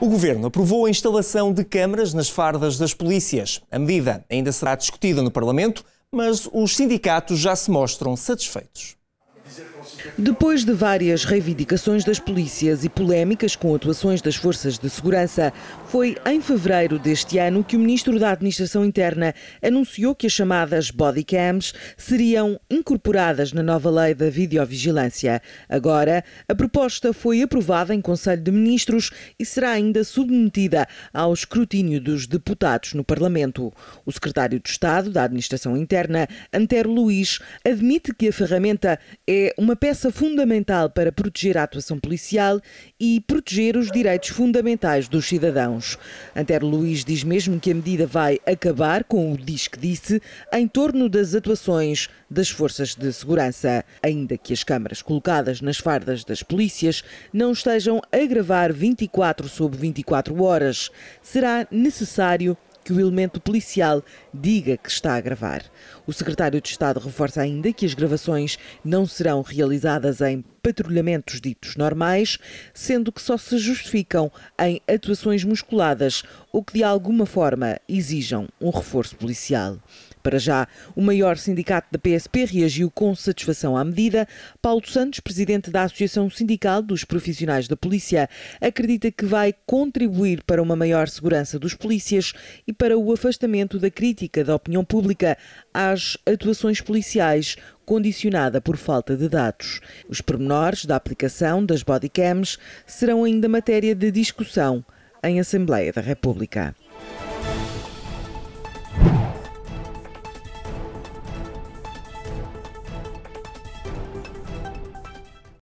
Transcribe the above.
O governo aprovou a instalação de câmaras nas fardas das polícias. A medida ainda será discutida no Parlamento, mas os sindicatos já se mostram satisfeitos. Depois de várias reivindicações das polícias e polémicas com atuações das forças de segurança, foi em fevereiro deste ano que o ministro da Administração Interna anunciou que as chamadas body cams seriam incorporadas na nova lei da videovigilância. Agora, a proposta foi aprovada em Conselho de Ministros e será ainda submetida ao escrutínio dos deputados no Parlamento. O secretário de Estado da Administração Interna, Antero Luiz, admite que a ferramenta é uma peça fundamental para proteger a atuação policial e proteger os direitos fundamentais dos cidadãos. Antero Luiz diz mesmo que a medida vai acabar com o diz que disse em torno das atuações das forças de segurança, ainda que as câmaras colocadas nas fardas das polícias não estejam a gravar 24 sobre 24 horas. Será necessário que o elemento policial diga que está a gravar. O secretário de Estado reforça ainda que as gravações não serão realizadas em patrulhamentos ditos normais, sendo que só se justificam em atuações musculadas ou que de alguma forma exijam um reforço policial. Para já, o maior sindicato da PSP reagiu com satisfação à medida. Paulo Santos, presidente da Associação Sindical dos Profissionais da Polícia, acredita que vai contribuir para uma maior segurança dos polícias e para o afastamento da crítica da opinião pública às atuações policiais condicionada por falta de dados. Os pormenores da aplicação das bodycams serão ainda matéria de discussão em Assembleia da República.